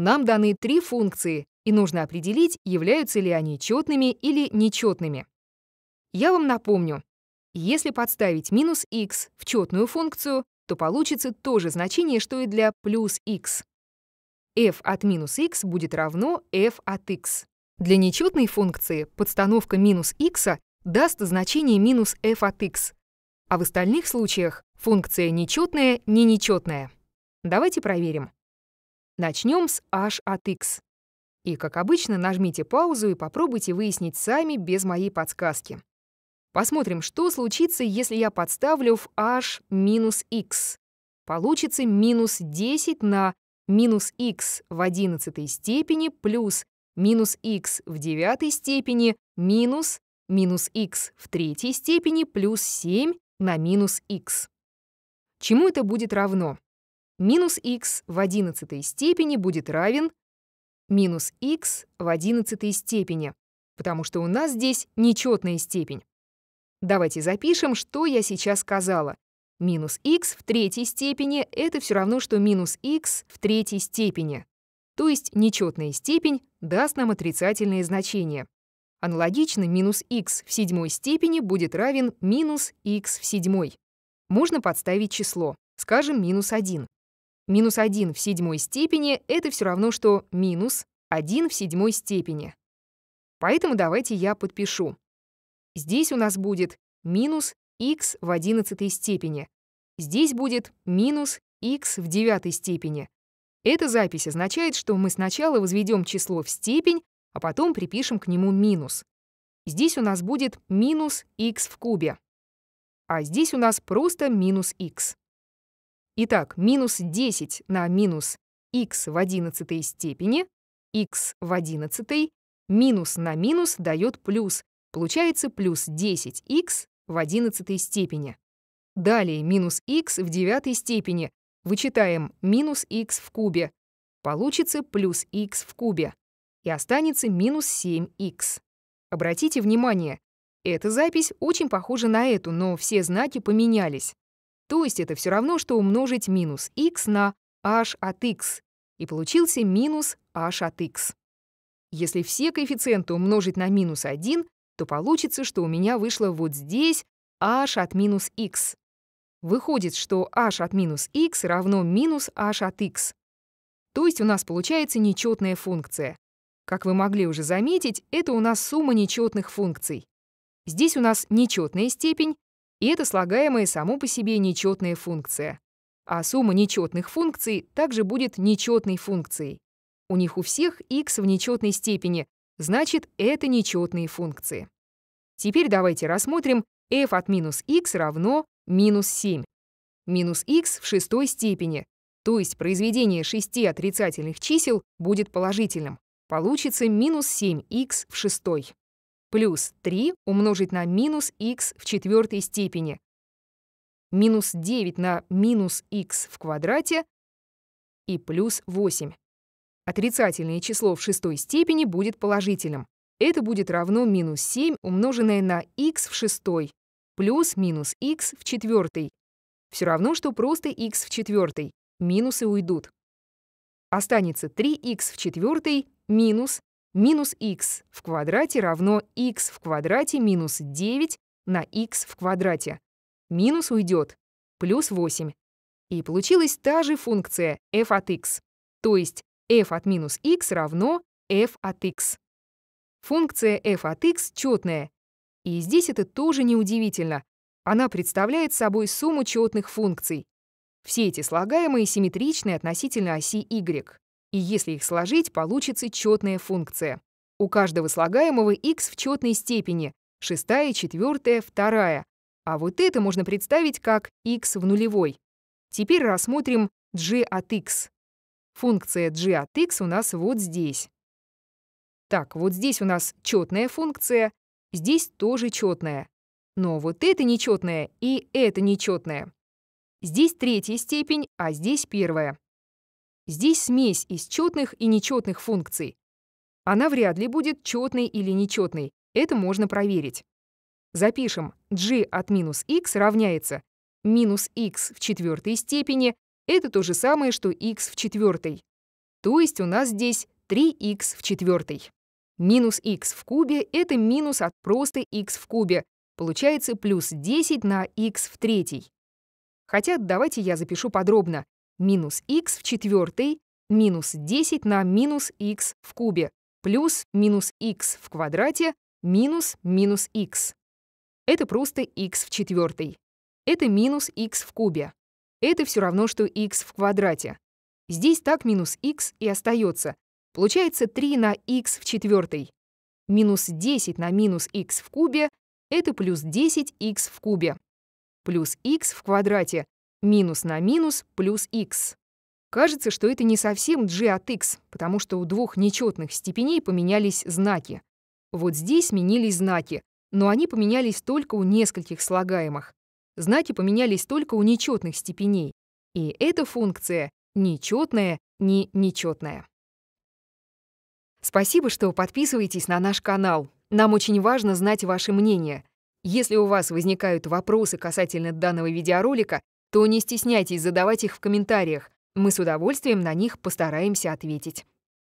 Нам даны три функции, и нужно определить, являются ли они четными или нечетными. Я вам напомню, если подставить минус x в четную функцию, то получится то же значение, что и для плюс x. f от минус x будет равно f от x. Для нечетной функции подстановка минус x даст значение минус f от x, а в остальных случаях функция нечетная, не нечетная. Давайте проверим. Начнем с H от X. И, как обычно, нажмите паузу и попробуйте выяснить сами без моей подсказки. Посмотрим, что случится, если я подставлю в h минус x. Получится минус 10 на минус x в 11 степени плюс минус x в 9 степени минус минус x в 3 степени плюс 7 на минус x. Чему это будет равно? минус x в одиннадцатой степени будет равен минус x в одиннадцатой степени, потому что у нас здесь нечетная степень. Давайте запишем, что я сейчас сказала. Минус x в третьей степени — это все равно, что минус x в третьей степени. То есть нечетная степень даст нам отрицательное значение. Аналогично минус x в седьмой степени будет равен минус x в седьмой. Можно подставить число, скажем, минус 1. Минус 1 в седьмой степени — это все равно, что минус 1 в седьмой степени. Поэтому давайте я подпишу. Здесь у нас будет минус x в одиннадцатой степени. Здесь будет минус x в девятой степени. Эта запись означает, что мы сначала возведем число в степень, а потом припишем к нему минус. Здесь у нас будет минус x в кубе. А здесь у нас просто минус x. Итак, минус 10 на минус x в 11 степени, x в 11, минус на минус дает плюс. Получается плюс 10x в 11 степени. Далее минус x в 9 степени. Вычитаем минус x в кубе. Получится плюс x в кубе. И останется минус 7x. Обратите внимание, эта запись очень похожа на эту, но все знаки поменялись. То есть это все равно, что умножить минус x на h от x. И получился минус h от x. Если все коэффициенты умножить на минус 1, то получится, что у меня вышло вот здесь h от минус x. Выходит, что h от минус x равно минус h от x. То есть у нас получается нечетная функция. Как вы могли уже заметить, это у нас сумма нечетных функций. Здесь у нас нечетная степень, и это слагаемая само по себе нечетная функция. А сумма нечетных функций также будет нечетной функцией. У них у всех x в нечетной степени, значит, это нечетные функции. Теперь давайте рассмотрим f от минус x равно минус 7. Минус x в шестой степени, то есть произведение шести отрицательных чисел будет положительным. Получится минус 7 x в шестой плюс 3 умножить на минус x в четвертой степени, минус 9 на минус x в квадрате и плюс 8. Отрицательное число в шестой степени будет положительным. Это будет равно минус 7, умноженное на x в шестой, плюс минус x в четвертой. Все равно, что просто x в четвертой. Минусы уйдут. Останется 3x в четвертой минус минус x в квадрате равно x в квадрате минус 9 на x в квадрате. Минус уйдет, плюс 8. И получилась та же функция f от x, то есть f от минус x равно f от x. Функция f от x четная. И здесь это тоже неудивительно. Она представляет собой сумму четных функций. Все эти слагаемые симметричны относительно оси y. И если их сложить, получится четная функция. У каждого слагаемого x в четной степени, шестая, четвертая, вторая. А вот это можно представить как x в нулевой. Теперь рассмотрим g от x. Функция g от x у нас вот здесь. Так, вот здесь у нас четная функция, здесь тоже четная. Но вот это нечетное и это нечетное. Здесь третья степень, а здесь первая. Здесь смесь из четных и нечетных функций. Она вряд ли будет четной или нечетной, это можно проверить. Запишем g от минус x равняется минус x в четвертой степени, это то же самое, что x в четвертой. То есть у нас здесь 3x в четвертой. Минус x в кубе — это минус от просто x в кубе, получается плюс 10 на x в третьей. Хотя давайте я запишу подробно минус x в четвертой минус 10 на минус x в кубе плюс минус x в квадрате минус минус x. Это просто x в четвертой. Это минус x в кубе. Это все равно, что x в квадрате. Здесь так минус x и остается. Получается 3 на x в четвертой. Минус 10 на минус x в кубе — это плюс 10x в кубе. Плюс x в квадрате минус на минус плюс x. Кажется, что это не совсем g от x, потому что у двух нечетных степеней поменялись знаки. Вот здесь сменились знаки, но они поменялись только у нескольких слагаемых. Знаки поменялись только у нечетных степеней. И эта функция нечетная, не нечетная. Спасибо, что подписываетесь на наш канал. Нам очень важно знать ваше мнение. Если у вас возникают вопросы касательно данного видеоролика, то не стесняйтесь задавать их в комментариях. Мы с удовольствием на них постараемся ответить.